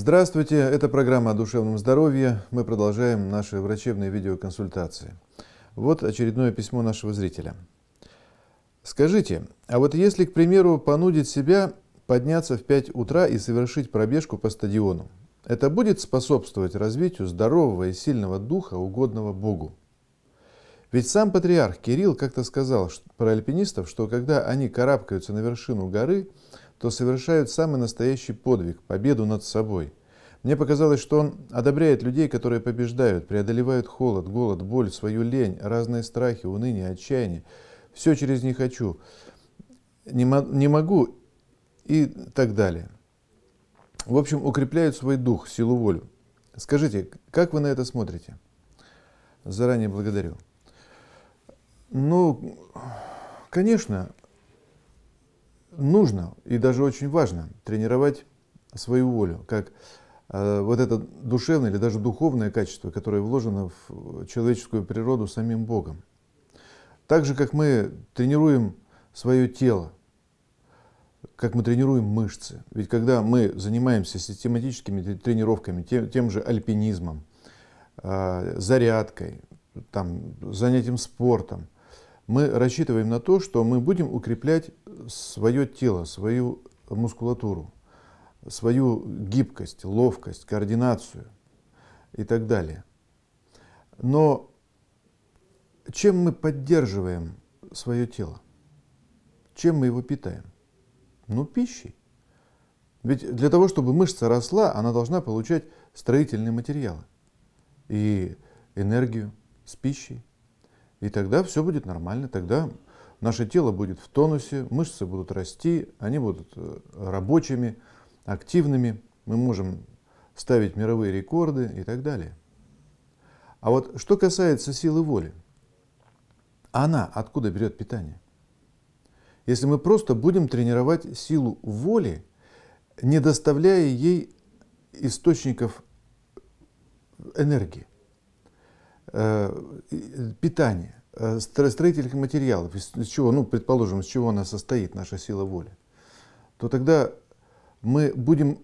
Здравствуйте, это программа о душевном здоровье. Мы продолжаем наши врачебные видеоконсультации. Вот очередное письмо нашего зрителя. Скажите, а вот если, к примеру, понудить себя подняться в 5 утра и совершить пробежку по стадиону, это будет способствовать развитию здорового и сильного духа, угодного Богу? Ведь сам патриарх Кирилл как-то сказал про альпинистов, что когда они карабкаются на вершину горы, то совершают самый настоящий подвиг, победу над собой. Мне показалось, что он одобряет людей, которые побеждают, преодолевают холод, голод, боль, свою лень, разные страхи, уныние, отчаяние. Все через «не хочу», «не, не могу» и так далее. В общем, укрепляют свой дух, силу, волю. Скажите, как вы на это смотрите? Заранее благодарю. Ну, конечно, нужно и даже очень важно тренировать свою волю, как э, вот это душевное или даже духовное качество, которое вложено в человеческую природу самим Богом. Так же, как мы тренируем свое тело, как мы тренируем мышцы. Ведь когда мы занимаемся систематическими тренировками, тем, тем же альпинизмом, э, зарядкой, там, занятием спортом, мы рассчитываем на то, что мы будем укреплять свое тело, свою мускулатуру, свою гибкость, ловкость, координацию и так далее. Но чем мы поддерживаем свое тело? Чем мы его питаем? Ну, пищей. Ведь для того, чтобы мышца росла, она должна получать строительные материалы и энергию с пищей. И тогда все будет нормально, тогда наше тело будет в тонусе, мышцы будут расти, они будут э, рабочими, активными, мы можем ставить мировые рекорды и так далее. А вот что касается силы воли, она откуда берет питание? Если мы просто будем тренировать силу воли, не доставляя ей источников э, энергии. Э, питание, э, строительных материалов, из чего, ну, предположим, из чего она состоит, наша сила воли, то тогда мы будем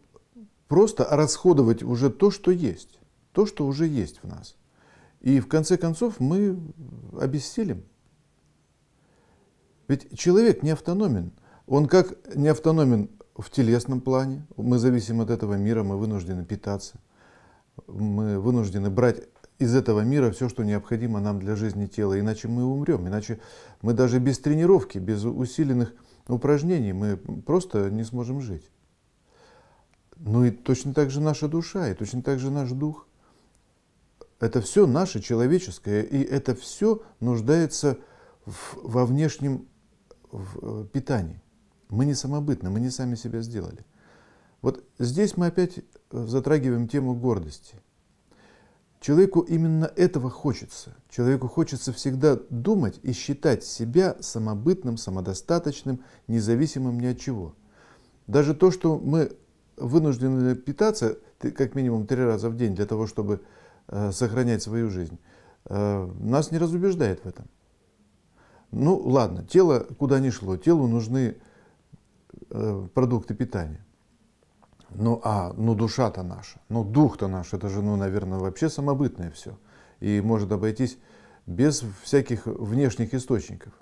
просто расходовать уже то, что есть, то, что уже есть в нас. И в конце концов мы обессилим. Ведь человек не автономен. Он как не автономен в телесном плане, мы зависим от этого мира, мы вынуждены питаться, мы вынуждены брать из этого мира все, что необходимо нам для жизни тела, иначе мы умрем, иначе мы даже без тренировки, без усиленных упражнений мы просто не сможем жить. Ну и точно так же наша душа, и точно так же наш дух. Это все наше человеческое, и это все нуждается в, во внешнем в, в э, питании. Мы не самобытны, мы не сами себя сделали. Вот здесь мы опять затрагиваем тему гордости. Человеку именно этого хочется. Человеку хочется всегда думать и считать себя самобытным, самодостаточным, независимым ни от чего. Даже то, что мы вынуждены питаться как минимум три раза в день для того, чтобы э, сохранять свою жизнь, э, нас не разубеждает в этом. Ну ладно, тело куда ни шло, телу нужны э, продукты питания. Ну, а, ну душа-то наша, ну дух-то наш, это же, ну, наверное, вообще самобытное все. И может обойтись без всяких внешних источников.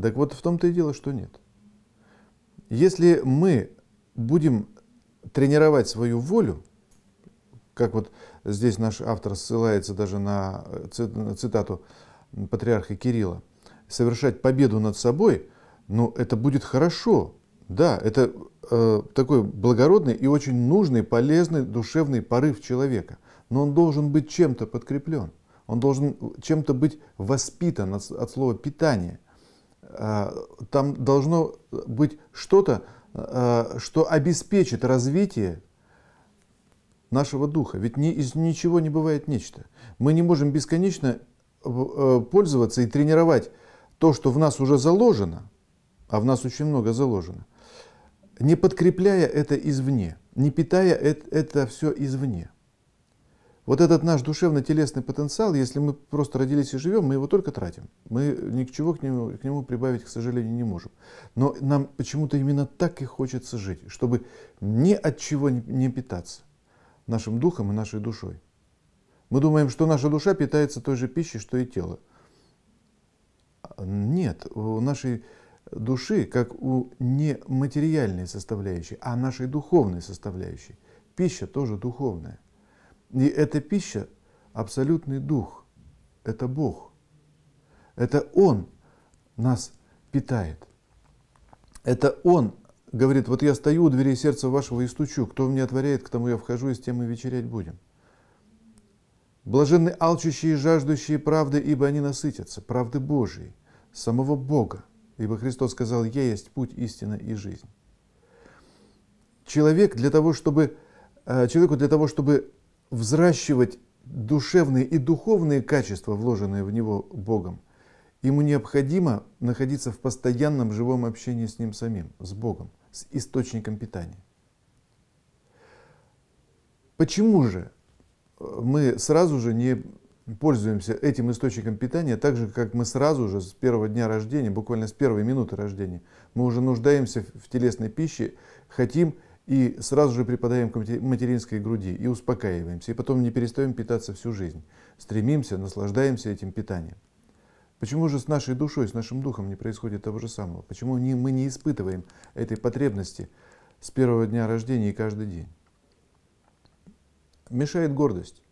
Так вот, в том-то и дело, что нет. Если мы будем тренировать свою волю, как вот здесь наш автор ссылается даже на э, цитату патриарха Кирилла, совершать победу над собой, ну, это будет хорошо, да, это Э, такой благородный и очень нужный, полезный душевный порыв человека. Но он должен быть чем-то подкреплен. Он должен чем-то быть воспитан от, от слова питание. А, там должно быть что-то, а, что обеспечит развитие нашего духа. Ведь ни, из ничего не бывает нечто. Мы не можем бесконечно э, пользоваться и тренировать то, что в нас уже заложено, а в нас очень много заложено – не подкрепляя это извне, не питая это все извне. Вот этот наш душевно-телесный потенциал, если мы просто родились и живем, мы его только тратим. Мы ни к нему, к нему прибавить, к сожалению, не можем. Но нам почему-то именно так и хочется жить, чтобы ни от чего не питаться нашим духом и нашей душой. Мы думаем, что наша душа питается той же пищей, что и тело. А, нет, у нашей души как у нематериальной составляющей, а нашей духовной составляющей. Пища тоже духовная. И эта пища – абсолютный дух, это Бог. Это Он нас питает. Это Он говорит, вот я стою у дверей сердца вашего и стучу, кто мне отворяет, к тому я вхожу, и с тем мы вечерять будем. Блаженны алчущие и жаждущие правды, ибо они насытятся, правды Божией, самого Бога – Ибо Христос сказал, «Я есть путь, истина и жизнь». Человек для того, чтобы, э, человеку для того, чтобы взращивать душевные и духовные качества, вложенные в него Богом, ему необходимо находиться в постоянном живом общении с ним самим, с Богом, с источником питания. Почему же э, мы сразу же не пользуемся этим источником питания так же, как мы сразу же с первого дня рождения, буквально с первой минуты рождения. Мы уже нуждаемся в телесной пище, хотим и сразу же припадаем к материнской груди и успокаиваемся, и потом не перестаем питаться всю жизнь. Стремимся, наслаждаемся этим питанием. Почему же с нашей душой, с нашим духом не происходит того же самого? Почему мы не испытываем этой потребности с первого дня рождения и каждый день? Мешает гордость.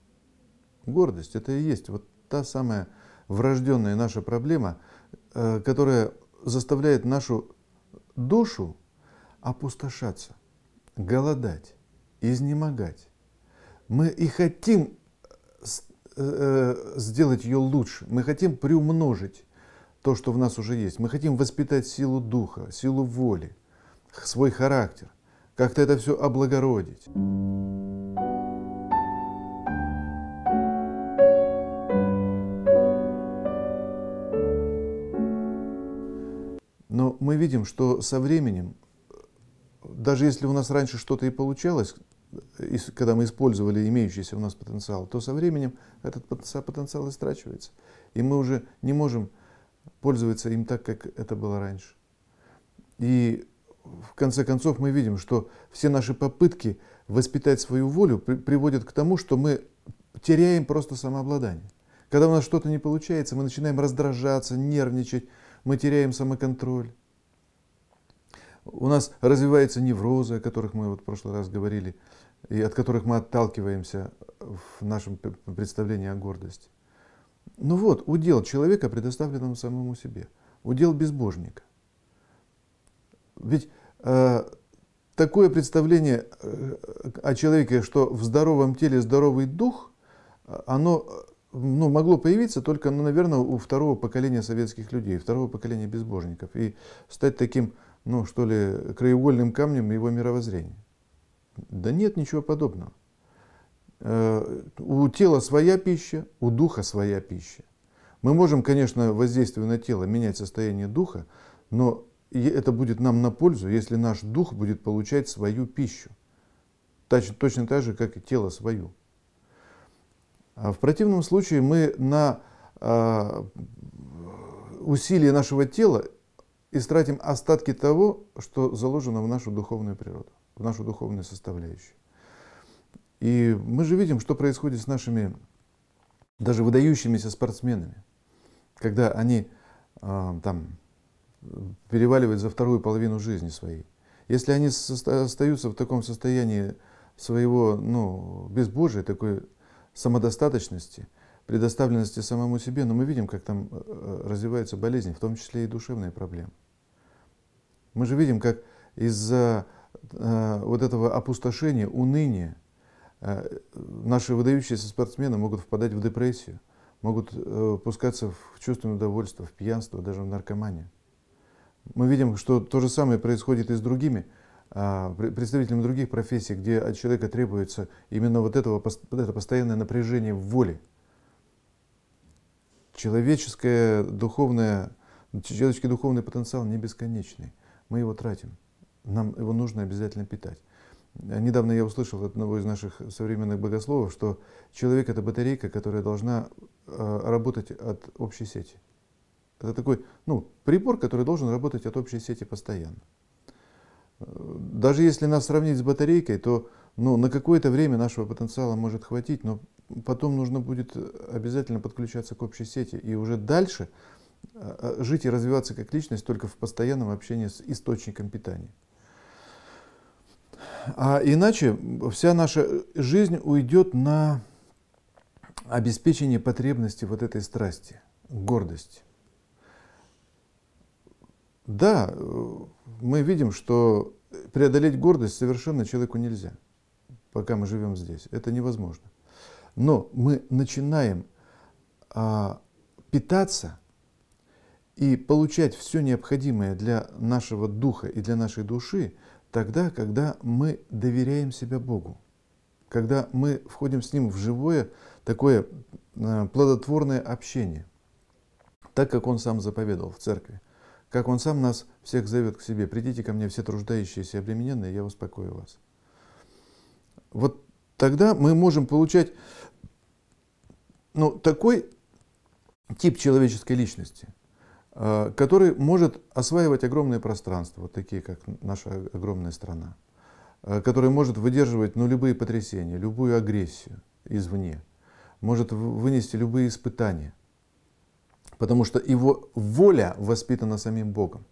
Гордость – это и есть вот та самая врожденная наша проблема, э, которая заставляет нашу душу опустошаться, голодать, изнемогать. Мы и хотим э, э, сделать ее лучше, мы хотим приумножить то, что в нас уже есть. Мы хотим воспитать силу духа, силу воли, свой характер, как-то это все облагородить. видим, что со временем, даже если у нас раньше что-то и получалось, когда мы использовали имеющийся у нас потенциал, то со временем этот потенциал истрачивается. И мы уже не можем пользоваться им так, как это было раньше. И в конце концов мы видим, что все наши попытки воспитать свою волю при приводят к тому, что мы теряем просто самообладание. Когда у нас что-то не получается, мы начинаем раздражаться, нервничать, мы теряем самоконтроль у нас развиваются неврозы, о которых мы вот в прошлый раз говорили, и от которых мы отталкиваемся в нашем представлении о гордости. Ну вот, удел человека предоставлен самому себе, удел безбожника. Ведь э, такое представление э, о человеке, что в здоровом теле здоровый дух, оно ну, могло появиться только, ну, наверное, у второго поколения советских людей, второго поколения безбожников. И стать таким ну, что ли, краеугольным камнем его мировоззрения. Да нет ничего подобного. Э, у тела своя пища, у духа своя пища. Мы можем, конечно, воздействуя на тело, менять состояние духа, но это будет нам на пользу, если наш дух будет получать свою пищу. Точно, так же, как и тело свою. А в противном случае мы на а, усилие нашего тела истратим остатки того, что заложено в нашу духовную природу, в нашу духовную составляющую. И мы же видим, что происходит с нашими даже выдающимися спортсменами, когда они э, там переваливают за вторую половину жизни своей. Если они остаются в таком состоянии своего ну, безбожия, такой самодостаточности, предоставленности самому себе, но ну, мы видим, как там э, э, развиваются болезни, в том числе и душевные проблемы. Мы же видим, как из-за э, вот этого опустошения, уныния, э, наши выдающиеся спортсмены могут впадать в депрессию, могут э, пускаться в чувство удовольствия, в пьянство, даже в наркоманию. Мы видим, что то же самое происходит и с другими э, представителями других профессий, где от человека требуется именно вот этого, вот это постоянное напряжение в воле. Человеческое духовное, человеческий духовный потенциал не бесконечный мы его тратим. Нам его нужно обязательно питать. Э, недавно я услышал от одного из наших современных богословов, что человек — это батарейка, которая должна э, работать от общей сети. Это такой ну, прибор, который должен работать от общей сети постоянно. Э, даже если нас сравнить с батарейкой, то ну, на какое-то время нашего потенциала может хватить, но потом нужно будет обязательно подключаться к общей сети. И уже дальше а, а, жить и развиваться как личность только в постоянном общении с источником питания. А иначе вся наша жизнь уйдет на обеспечение потребности вот этой страсти, гордости. Да, мы видим, что преодолеть гордость совершенно человеку нельзя, пока мы живем здесь. Это невозможно. Но мы начинаем а, питаться – и получать все необходимое для нашего духа и для нашей души тогда, когда мы доверяем себя Богу, когда мы входим с Ним в живое, такое э, плодотворное общение, так как Он сам заповедовал в церкви, как Он сам нас всех зовет к себе. «Придите ко мне все труждающиеся и обремененные, я успокою вас». Вот тогда мы можем получать ну, такой тип человеческой личности – Э, который может осваивать огромные пространства, вот такие, как наша огромная страна, э, который может выдерживать ну, любые потрясения, любую агрессию извне, может вынести любые испытания, потому что его воля воспитана самим Богом.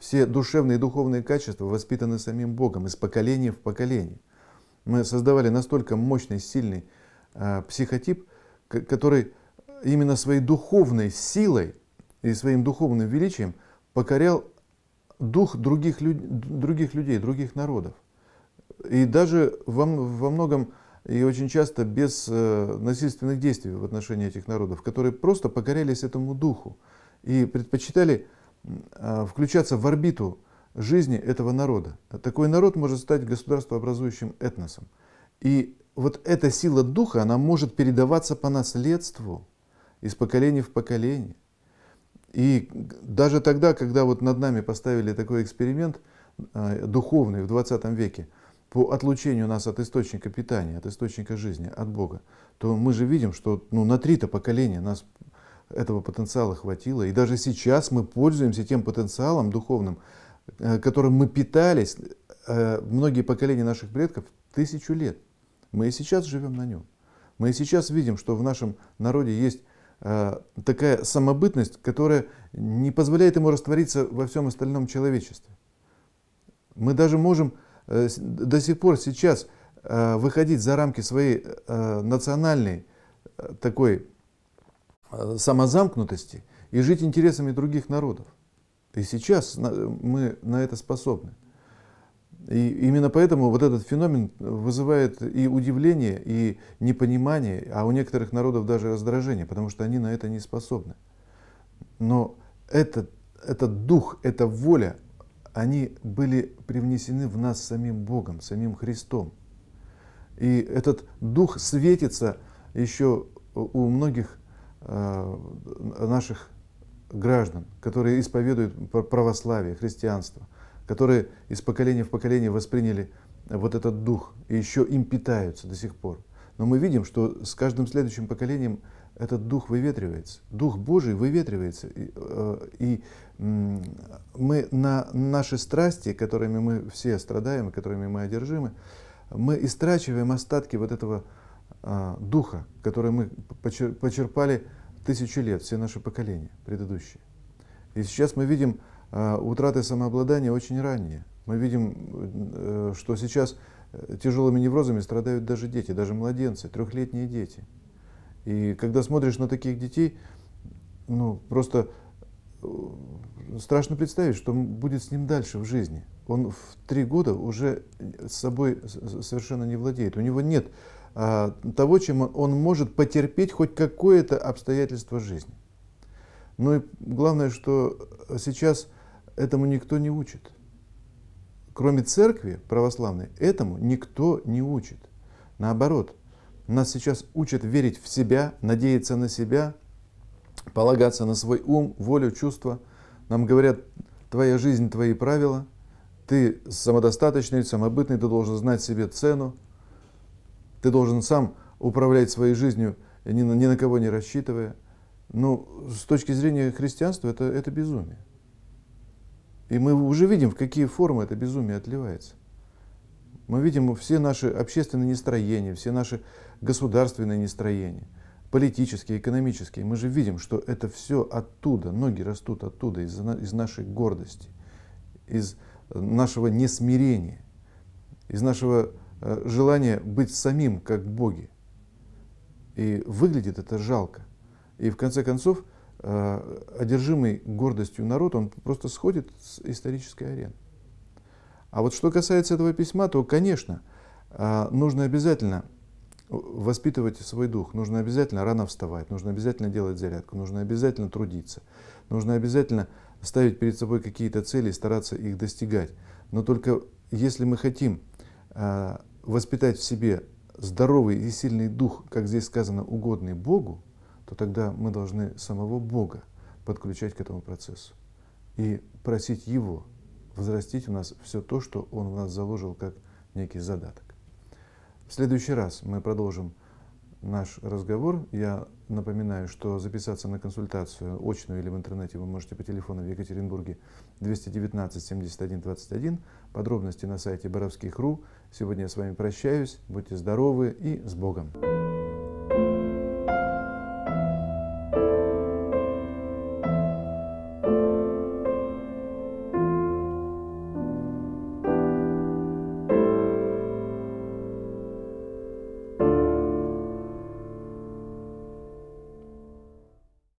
Все душевные и духовные качества воспитаны самим Богом из поколения в поколение. Мы создавали настолько мощный, сильный э, психотип, который именно своей духовной силой и своим духовным величием покорял дух других, люд... других людей, других народов. И даже во, во многом и очень часто без э, насильственных действий в отношении этих народов, которые просто покорялись этому духу и предпочитали э, включаться в орбиту жизни этого народа. Такой народ может стать государствообразующим этносом. И вот эта сила духа, она может передаваться по наследству из поколения в поколение. И даже тогда, когда вот над нами поставили такой эксперимент э, духовный в 20 веке по отлучению нас от источника питания, от источника жизни, от Бога, то мы же видим, что ну, на три-то поколения нас этого потенциала хватило. И даже сейчас мы пользуемся тем потенциалом духовным, э, которым мы питались э, многие поколения наших предков тысячу лет. Мы и сейчас живем на нем. Мы и сейчас видим, что в нашем народе есть Э, такая самобытность, которая не позволяет ему раствориться во всем остальном человечестве. Мы даже можем э, до сих пор сейчас э, выходить за рамки своей национальной такой самозамкнутости и жить интересами других народов. И сейчас мы на это способны. И именно поэтому вот этот феномен вызывает и удивление, и непонимание, а у некоторых народов даже раздражение, потому что они на это не способны. Но этот, этот дух, эта воля, они были привнесены в нас самим Богом, самим Христом. И этот дух светится еще у многих э, наших граждан, которые исповедуют православие, христианство – которые из поколения в поколение восприняли вот этот дух и еще им питаются до сих пор. Но мы видим, что с каждым следующим поколением этот дух выветривается, дух Божий выветривается. И, э, и мы на наши страсти, которыми мы все страдаем, которыми мы одержимы, мы истрачиваем остатки вот этого э, духа, который мы почерпали тысячу лет, все наши поколения предыдущие. И сейчас мы видим а утраты самообладания очень ранние. Мы видим, э, что сейчас э, тяжелыми неврозами страдают даже дети, даже младенцы, трехлетние дети. И когда смотришь на таких детей, ну, просто э, страшно представить, что будет с ним дальше в жизни. Он в три года уже с собой совершенно не владеет. У него нет а, того, чем он может потерпеть хоть какое-то обстоятельство жизни. Ну и главное, что сейчас Этому никто не учит. Кроме церкви православной, этому никто не учит. Наоборот, нас сейчас учат верить в себя, надеяться на себя, полагаться на свой ум, волю, чувства. Нам говорят, твоя жизнь, твои правила, ты самодостаточный, самобытный, ты должен знать себе цену, ты должен сам управлять своей жизнью, ни на, ни на кого не рассчитывая. Но ну, с точки зрения христианства это, это безумие. И мы уже видим, в какие формы это безумие отливается. Мы видим все наши общественные нестроения, все наши государственные нестроения, политические, экономические. Мы же видим, что это все оттуда, ноги растут оттуда, из, из нашей гордости, из нашего несмирения, из нашего э, желания быть самим, как боги. И выглядит это жалко. И в конце концов, Э, одержимый гордостью народ, он просто сходит с исторической арены. А вот что касается этого письма, то, конечно, э, нужно обязательно воспитывать свой дух, нужно обязательно рано вставать, нужно обязательно делать зарядку, нужно обязательно трудиться, нужно обязательно ставить перед собой какие-то цели и стараться их достигать. Но только если мы хотим э, воспитать в себе здоровый и сильный дух, как здесь сказано, угодный Богу, то тогда мы должны самого Бога подключать к этому процессу и просить Его возрастить у нас все то, что Он у нас заложил как некий задаток. В следующий раз мы продолжим наш разговор. Я напоминаю, что записаться на консультацию очную или в интернете вы можете по телефону в Екатеринбурге 219 71 21. Подробности на сайте боровских.ру. Сегодня я с вами прощаюсь. Будьте здоровы и с Богом!